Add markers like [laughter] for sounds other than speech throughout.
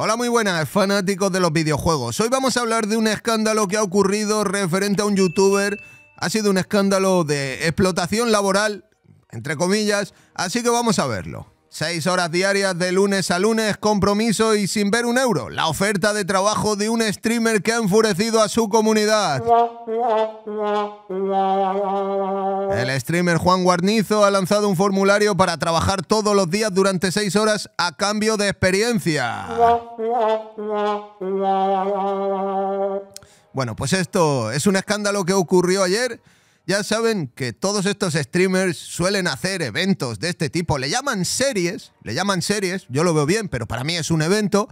Hola, muy buenas, fanáticos de los videojuegos. Hoy vamos a hablar de un escándalo que ha ocurrido referente a un youtuber. Ha sido un escándalo de explotación laboral, entre comillas, así que vamos a verlo. Seis horas diarias de lunes a lunes, compromiso y sin ver un euro. La oferta de trabajo de un streamer que ha enfurecido a su comunidad. El streamer Juan Guarnizo ha lanzado un formulario para trabajar todos los días durante seis horas a cambio de experiencia. Bueno, pues esto es un escándalo que ocurrió ayer ya saben que todos estos streamers suelen hacer eventos de este tipo. Le llaman series, le llaman series, yo lo veo bien, pero para mí es un evento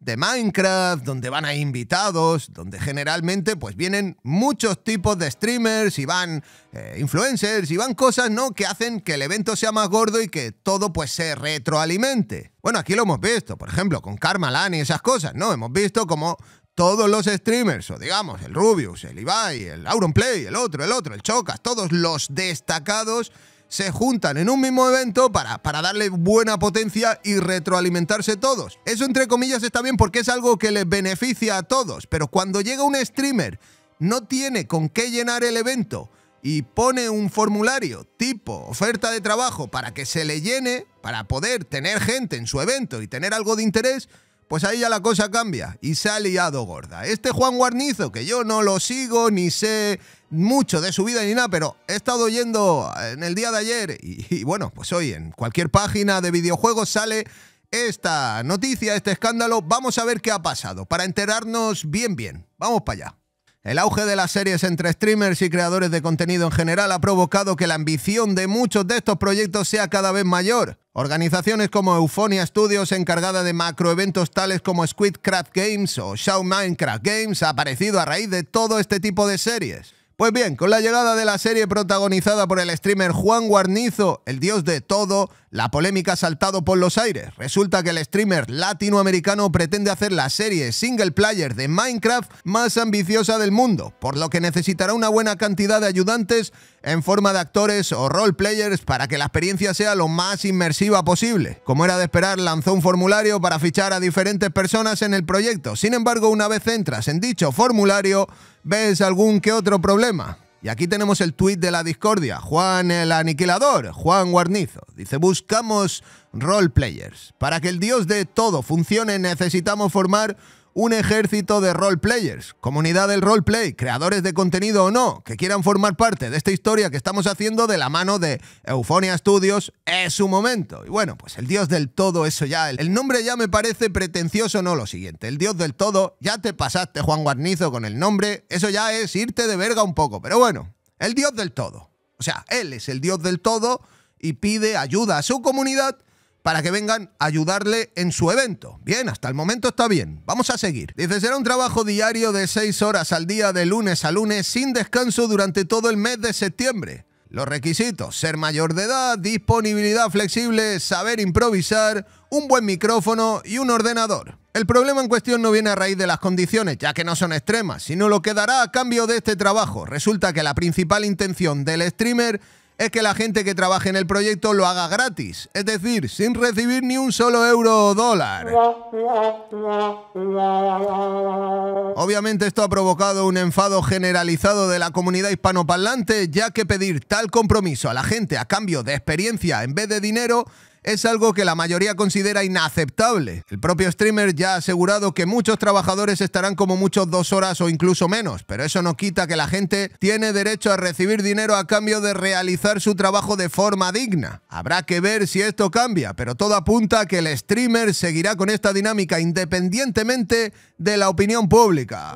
de Minecraft, donde van a invitados, donde generalmente pues vienen muchos tipos de streamers y van eh, influencers y van cosas, ¿no? Que hacen que el evento sea más gordo y que todo pues se retroalimente. Bueno, aquí lo hemos visto, por ejemplo, con Karma Lani y esas cosas, ¿no? Hemos visto como todos los streamers, o digamos, el Rubius, el Ibai, el Auronplay, el otro, el otro, el Chocas, todos los destacados se juntan en un mismo evento para, para darle buena potencia y retroalimentarse todos. Eso entre comillas está bien porque es algo que les beneficia a todos, pero cuando llega un streamer no tiene con qué llenar el evento y pone un formulario tipo oferta de trabajo para que se le llene, para poder tener gente en su evento y tener algo de interés, pues ahí ya la cosa cambia y se ha liado gorda. Este Juan Guarnizo, que yo no lo sigo ni sé mucho de su vida ni nada, pero he estado oyendo en el día de ayer y bueno, pues hoy en cualquier página de videojuegos sale esta noticia, este escándalo. Vamos a ver qué ha pasado para enterarnos bien, bien. Vamos para allá. El auge de las series entre streamers y creadores de contenido en general ha provocado que la ambición de muchos de estos proyectos sea cada vez mayor. Organizaciones como Euphonia Studios, encargada de macroeventos tales como Squidcraft Games o Show Minecraft Games, ha aparecido a raíz de todo este tipo de series. Pues bien, con la llegada de la serie protagonizada por el streamer Juan Guarnizo, el dios de todo, la polémica ha saltado por los aires. Resulta que el streamer latinoamericano pretende hacer la serie single player de Minecraft más ambiciosa del mundo, por lo que necesitará una buena cantidad de ayudantes en forma de actores o role players para que la experiencia sea lo más inmersiva posible. Como era de esperar, lanzó un formulario para fichar a diferentes personas en el proyecto. Sin embargo, una vez entras en dicho formulario, ves algún que otro problema. Y aquí tenemos el tuit de la discordia. Juan el Aniquilador, Juan Guarnizo. Dice, buscamos roleplayers. Para que el dios de todo funcione necesitamos formar un ejército de roleplayers, comunidad del roleplay, creadores de contenido o no, que quieran formar parte de esta historia que estamos haciendo de la mano de Eufonia Studios, es su momento. Y bueno, pues el dios del todo, eso ya, el nombre ya me parece pretencioso, no lo siguiente, el dios del todo, ya te pasaste Juan Guarnizo con el nombre, eso ya es irte de verga un poco, pero bueno, el dios del todo. O sea, él es el dios del todo y pide ayuda a su comunidad para que vengan a ayudarle en su evento. Bien, hasta el momento está bien. Vamos a seguir. Dice, será un trabajo diario de 6 horas al día de lunes a lunes sin descanso durante todo el mes de septiembre. Los requisitos, ser mayor de edad, disponibilidad flexible, saber improvisar, un buen micrófono y un ordenador. El problema en cuestión no viene a raíz de las condiciones, ya que no son extremas, sino lo que dará a cambio de este trabajo. Resulta que la principal intención del streamer es que la gente que trabaje en el proyecto lo haga gratis, es decir, sin recibir ni un solo euro o dólar. Obviamente esto ha provocado un enfado generalizado de la comunidad hispanoparlante, ya que pedir tal compromiso a la gente a cambio de experiencia en vez de dinero es algo que la mayoría considera inaceptable. El propio streamer ya ha asegurado que muchos trabajadores estarán como muchos dos horas o incluso menos, pero eso no quita que la gente tiene derecho a recibir dinero a cambio de realizar su trabajo de forma digna. Habrá que ver si esto cambia, pero todo apunta a que el streamer seguirá con esta dinámica independientemente de la opinión pública.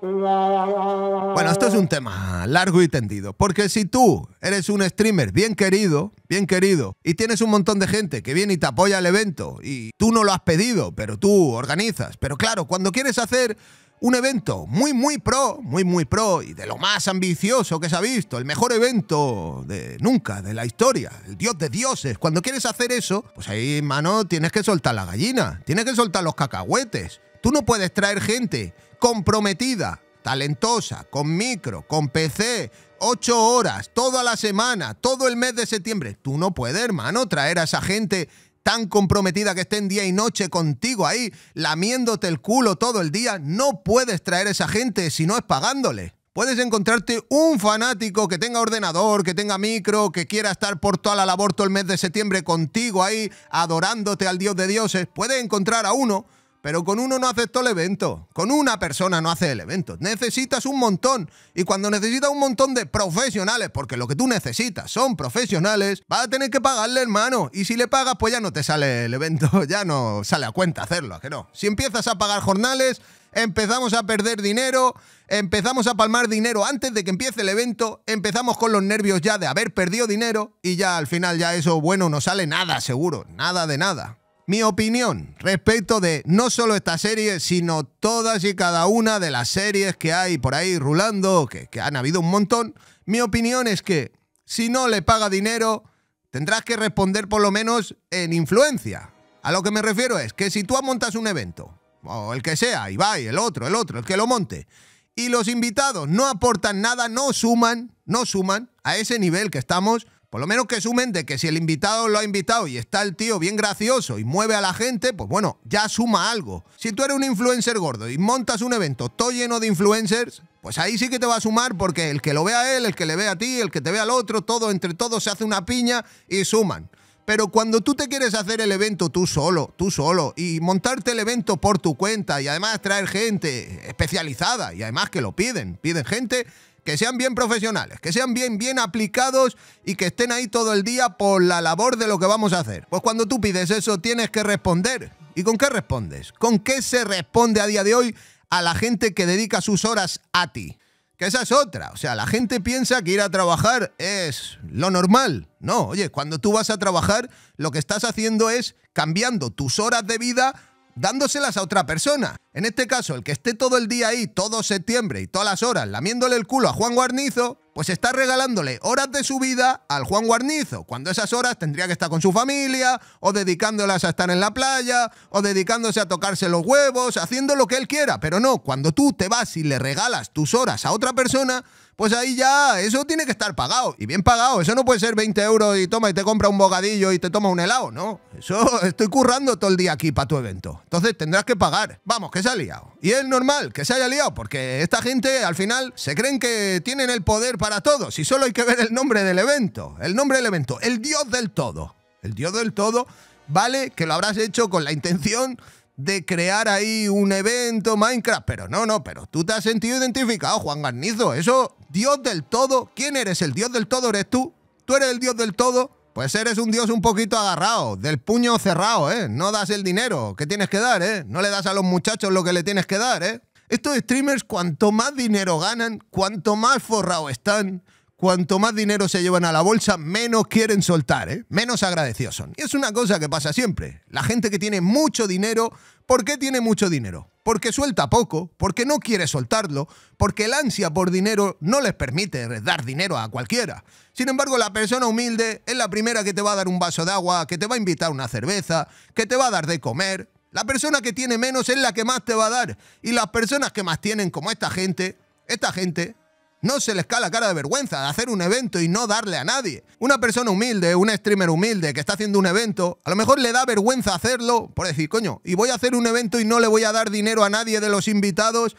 Bueno, esto es un tema largo y tendido, porque si tú eres un streamer bien querido, bien querido, y tienes un montón de gente que viene y te apoya al evento, y tú no lo has pedido, pero tú organizas. Pero claro, cuando quieres hacer un evento muy, muy pro, muy, muy pro, y de lo más ambicioso que se ha visto, el mejor evento de nunca, de la historia, el dios de dioses. Cuando quieres hacer eso, pues ahí, mano, tienes que soltar la gallina, tienes que soltar los cacahuetes. Tú no puedes traer gente comprometida, talentosa, con micro, con PC, ocho horas, toda la semana, todo el mes de septiembre. Tú no puedes, hermano, traer a esa gente tan comprometida que estén día y noche contigo ahí, lamiéndote el culo todo el día. No puedes traer a esa gente si no es pagándole. Puedes encontrarte un fanático que tenga ordenador, que tenga micro, que quiera estar por toda la labor todo el mes de septiembre contigo ahí, adorándote al Dios de dioses. Puedes encontrar a uno pero con uno no aceptó el evento. Con una persona no hace el evento. Necesitas un montón. Y cuando necesitas un montón de profesionales, porque lo que tú necesitas son profesionales, vas a tener que pagarle, hermano. Y si le pagas, pues ya no te sale el evento. [laughs] Ya no sale a cuenta hacerlo, que no? Si empiezas a pagar jornales, empezamos a perder dinero, empezamos a palmar dinero antes de que empiece el evento, empezamos con los nervios ya de haber perdido dinero y ya al final ya eso, bueno, no sale nada seguro. Nada de nada mi opinión respecto de no solo esta serie, sino todas y cada una de las series que hay por ahí rulando, que, han habido un montón. Mi opinión es que si no le paga dinero, tendrás que responder por lo menos en influencia. A lo que me refiero es que si tú montas un evento, o el que sea, Ibai, el otro, el otro, el que lo monte, y los invitados no aportan nada, no suman, no suman a ese nivel que estamos, por lo menos que sumen de que si el invitado lo ha invitado y está el tío bien gracioso y mueve a la gente, pues bueno, ya suma algo. Si tú eres un influencer gordo y montas un evento todo lleno de influencers, pues ahí sí que te va a sumar porque el que lo vea a él, el que le vea a ti, el que te vea al otro, todo entre todos se hace una piña y suman. Pero cuando tú te quieres hacer el evento tú solo, tú solo, y montarte el evento por tu cuenta y además traer gente especializada, y además que lo piden, piden gente que sean bien profesionales, que sean bien, bien aplicados y que estén ahí todo el día por la labor de lo que vamos a hacer. Pues cuando tú pides eso tienes que responder. ¿Y con qué respondes? ¿Con qué se responde a día de hoy a la gente que dedica sus horas a ti? Que esa es otra. O sea, la gente piensa que ir a trabajar es lo normal. No, oye, cuando tú vas a trabajar, lo que estás haciendo es cambiando tus horas de vida dándoselas a otra persona. En este caso, el que esté todo el día ahí, todo septiembre y todas las horas lamiéndole el culo a Juan Guarnizo, pues está regalándole horas de su vida al Juan Guarnizo, cuando esas horas tendría que estar con su familia, o dedicándolas a estar en la playa, o dedicándose a tocarse los huevos, haciendo lo que él quiera, pero no, cuando tú te vas y le regalas tus horas a otra persona, pues ahí ya, eso tiene que estar pagado y bien pagado. Eso no puede ser 20 euros y toma y te compra un bocadillo y te toma un helado, ¿no? Eso [laughs] estoy currando todo el día aquí para tu evento. Entonces tendrás que pagar. Vamos, que se ha liado. Y es normal que se haya liado porque esta gente al final se creen que tienen el poder para todo. Si solo hay que ver el nombre del evento, el nombre del evento, el Dios del todo. El Dios del todo, vale que lo habrás hecho con la intención de crear ahí un evento Minecraft. Pero no, no, pero tú te has sentido identificado, Juan Garnizo. Eso Dios del todo. ¿Quién eres? ¿El Dios del todo eres tú? ¿Tú eres el Dios del todo? Pues eres un Dios un poquito agarrado, del puño cerrado, ¿eh? No das el dinero que tienes que dar, ¿eh? No le das a los muchachos lo que le tienes que dar, ¿eh? Estos streamers, cuanto más dinero ganan, cuanto más forrado están, cuanto más dinero se llevan a la bolsa, menos quieren soltar, ¿eh? menos agradecidos son. Y es una cosa que pasa siempre. La gente que tiene mucho dinero, ¿por qué tiene mucho dinero? Porque suelta poco, porque no quiere soltarlo, porque el ansia por dinero no les permite dar dinero a cualquiera. Sin embargo, la persona humilde es la primera que te va a dar un vaso de agua, que te va a invitar una cerveza, que te va a dar de comer. La persona que tiene menos es la que más te va a dar. Y las personas que más tienen, como esta gente, esta gente no se les cae la cara de vergüenza de hacer un evento y no darle a nadie. Una persona humilde, un streamer humilde que está haciendo un evento, a lo mejor le da vergüenza hacerlo por decir, coño, y voy a hacer un evento y no le voy a dar dinero a nadie de los invitados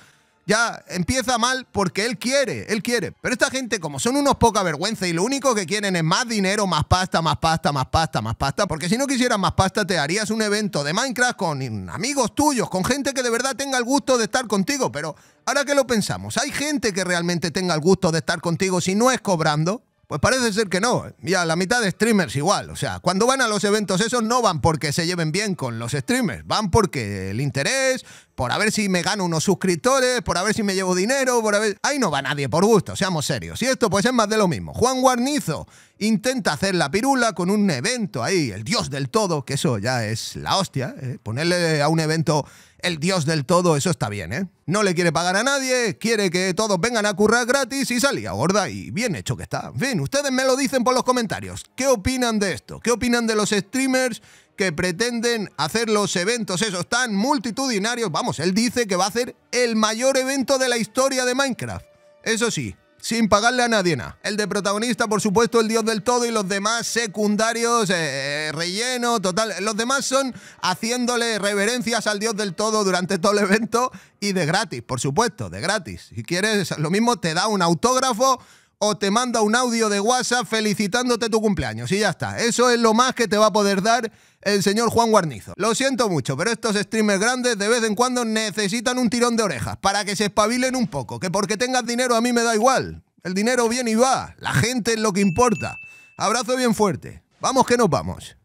ya empieza mal porque él quiere, él quiere. Pero esta gente, como son unos poca vergüenza y lo único que quieren es más dinero, más pasta, más pasta, más pasta, más pasta, porque si no quisieras más pasta, te harías un evento de Minecraft con amigos tuyos, con gente que de verdad tenga el gusto de estar contigo. Pero ahora que lo pensamos, ¿hay gente que realmente tenga el gusto de estar contigo si no es cobrando? Pues parece ser que no. Ya la mitad de streamers igual. O sea, cuando van a los eventos esos no van porque se lleven bien con los streamers. Van porque el interés, por a ver si me gano unos suscriptores, por a ver si me llevo dinero, por a ver... Ahí no va nadie, por gusto, seamos serios. Y esto pues es más de lo mismo. Juan Guarnizo intenta hacer la pirula con un evento ahí, el dios del todo, que eso ya es la hostia. ¿eh? Ponerle a un evento el dios del todo, eso está bien, ¿eh? No le quiere pagar a nadie, quiere que todos vengan a currar gratis y salía gorda y bien hecho que está. En fin, ustedes me lo dicen por los comentarios. ¿Qué opinan de esto? ¿Qué opinan de los streamers que pretenden hacer los eventos esos tan multitudinarios. Vamos, él dice que va a hacer el mayor evento de la historia de Minecraft. Eso sí, sin pagarle a nadie nada. El de protagonista, por supuesto, el dios del todo y los demás secundarios, eh, eh, relleno, total. Los demás son haciéndole reverencias al dios del todo durante todo el evento y de gratis, por supuesto, de gratis. Si quieres, lo mismo te da un autógrafo o te manda un audio de WhatsApp felicitándote tu cumpleaños. Y ya está. Eso es lo más que te va a poder dar el señor Juan Guarnizo. Lo siento mucho, pero estos streamers grandes de vez en cuando necesitan un tirón de orejas para que se espabilen un poco. Que porque tengas dinero a mí me da igual. El dinero viene y va. La gente es lo que importa. Abrazo bien fuerte. Vamos que nos vamos.